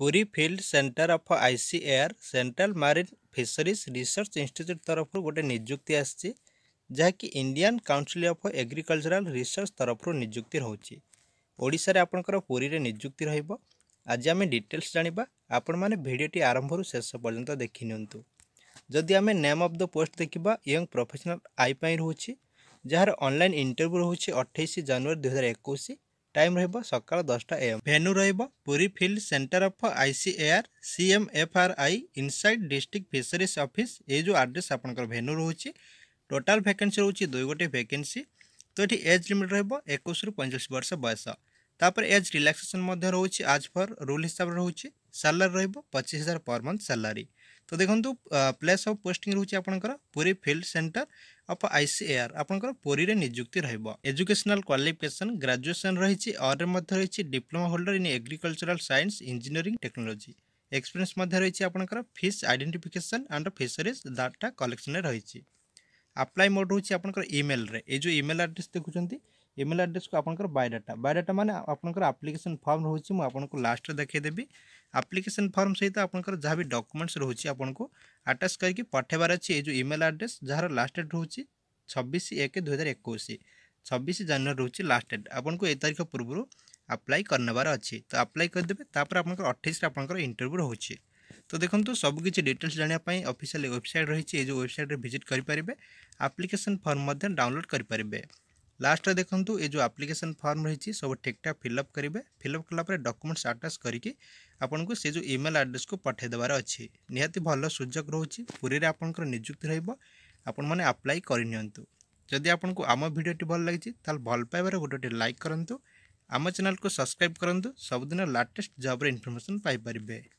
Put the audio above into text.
Puri field centre of air central marine fisheries research institute ତରଫରୁ ଗୋଟେ ନିଯୁକ୍ତି ଆସିଛି ଯାହାକି Indian council of agricultural research ତରଫରୁ ନିଯୁକ୍ତି ରହୁଛି ଓଡ଼ିଶାରେ ଆପଣଙ୍କର ପୁରୀରେ ନିଯୁକ୍ତି ରହିବ ଆଜି ଆମେ ଡିଟେଲ୍ସ ଜାଣିବା ଆପଣମାନେ ଭିଡ଼ିଓଟି ଆରମ୍ଭରୁ ଶେଷ ପର୍ଯ୍ୟନ୍ତ ଦେଖିନିଅନ୍ତୁ ଯଦି ଆମେ ନେମ୍ ଅଫ୍ ଦ ପୋଷ୍ଟ ଦେଖିବା ୟଙ୍ଗ ପ୍ରଫେସନାଲ୍ ଆଇ ପାଇଁ ରହୁଛି ଯାହାର ଅନଲାଇନ୍ ଇଣ୍ଟରଭ୍ୟୁ ରହୁଛି ଅଠେଇଶ ଜାନୁଆରୀ ଦୁଇହଜାର ଏକୋଇଶ ଟାଇମ୍ ରହିବ ସକାଳ ଦଶଟା ଏଏମ୍ ଭେନ୍ୟୁ ରହିବ Puri field centre of ICAR CMFRI inside district fisheries office ଏଇ ଯେଉଁ ଆଡ୍ରେସ୍ ଆପଣଙ୍କର ଭେନ୍ୟୁ ରହୁଛି ଟୋଟାଲ୍ ଭ୍ୟାକେନ୍ସି ରହୁଛି ଦୁଇ ଗୋଟି ଭ୍ୟାକେନ୍ସି ତ ଏଠି ଏଜ୍ ଲିମିଟ୍ ରହିବ ଏକୋଇଶରୁ ପଇଁଚାଳିଶ ବର୍ଷ ବୟସ ତାପରେ ଏଜ୍ ରିଲାକ୍ସେସନ୍ ମଧ୍ୟ ରହୁଛି ଆଜ୍ ଫର୍ ରୁଲ୍ ହିସାବରେ ରହୁଛି ସାଲାରୀ ରହିବ ପଚିଶ ହଜାର ପର୍ ମନ୍ଥ ସାଲାରୀ ତ ଦେଖନ୍ତୁ ପ୍ଲେସ୍ ଅଫ୍ ପୋଷ୍ଟିଂ ରହୁଛି ଆପଣଙ୍କର Puri field centre of I C AR ଆପଣଙ୍କର ପୁରୀରେ ନିଯୁକ୍ତି ରହିବ ଏଜୁକେସନାଲ୍ କ୍ୱାଲିଫିକେସନ୍ ଗ୍ରାଜୁଏସନ୍ ରହିଛି ଅର୍ରେ ମଧ୍ୟ ରହିଛି diploma holder in agricultural science engineering technology experience ମଧ୍ୟ ରହିଛି ଆପଣଙ୍କର fish identification and fisheries data କଲେକ୍ସନ୍ରେ ରହିଛି ଆପ୍ଲାଏ ମୋଡ଼ ହେଉଛି ଆପଣଙ୍କର ଇମେଲ୍ରେ ଏ ଯେଉଁ ଇମେଲ୍ ଆଡ଼୍ରେସ୍ ଦେଖୁଛନ୍ତି ଇମେଲ୍ ଆଡ଼୍ରେସ୍କୁ ଆପଣଙ୍କର ବାୟୋଡାଟା ବାୟୋଡାଟା ମାନେ ଆପଣଙ୍କର ଆପ୍ଲିକେସନ୍ ଫର୍ମ ରହୁଛି ମୁଁ ଆପଣଙ୍କୁ ଲାଷ୍ଟରେ ଦେଖାଇଦେବି ଆପ୍ଲିକେସନ୍ ଫର୍ମ ସହିତ ଆପଣଙ୍କର ଯାହା ବି ଡକୁମେଣ୍ଟସ୍ ରହୁଛି ଆପଣଙ୍କୁ ଆଟାଚ୍ କରିକି ପଠାଇବାର ଅଛି ଏ ଯେଉଁ ଇମେଲ୍ ଆଡ଼୍ରେସ୍ ଯାହାର ଲାଷ୍ଟ ଡେଟ୍ ରହୁଛି ଛବିଶ ଏକ ଦୁଇହଜାର ଏକୋଇଶ ଛବିଶ ଜାନୁଆରୀ ରହୁଛି ଲାଷ୍ଟ ଡେଟ୍ ଆପଣଙ୍କୁ ଏ ତାରିଖ ପୂର୍ବରୁ ଆପ୍ଲାଏ କରିନେବାର ଅଛି ତ ଆପ୍ଲାଏ କରିଦେବେ ତାପରେ ଆପଣଙ୍କର ଅଠେଇଶରେ ଆପଣଙ୍କର ଇଣ୍ଟରଭ୍ୟୁ ରହୁଛି तो देखो সবুকিছি ডিটেলস জাঁয়া অফিসিয়াল ওয়েবসাইট রয়েছে এই যে ওয়েবসাইটে ভিজিট করে পারে আপ্লিকেসন ফর্ম ডাউনলোড लास्ट देखु ये जो आप्लिकेसन फर्म रही सब ठीक ठाक फिलअप करेंगे फिलअप कालापर डकुमेंट्स आटाच करके आपन से जो इमेल आड्रेस को पठाईदेवार अच्छे निहाती भल सुजोग रोचे पूरी आपंकर निजुक्ति रपन आप्लाय करनी जदि आपको आम भिडटे भल लगी भल पाइबार गोटे लाइक करूँ आम चेल को सब्सक्राइब करूँ सबुदिन लाटेस्ट जब्र इनफर्मेसन पाइपर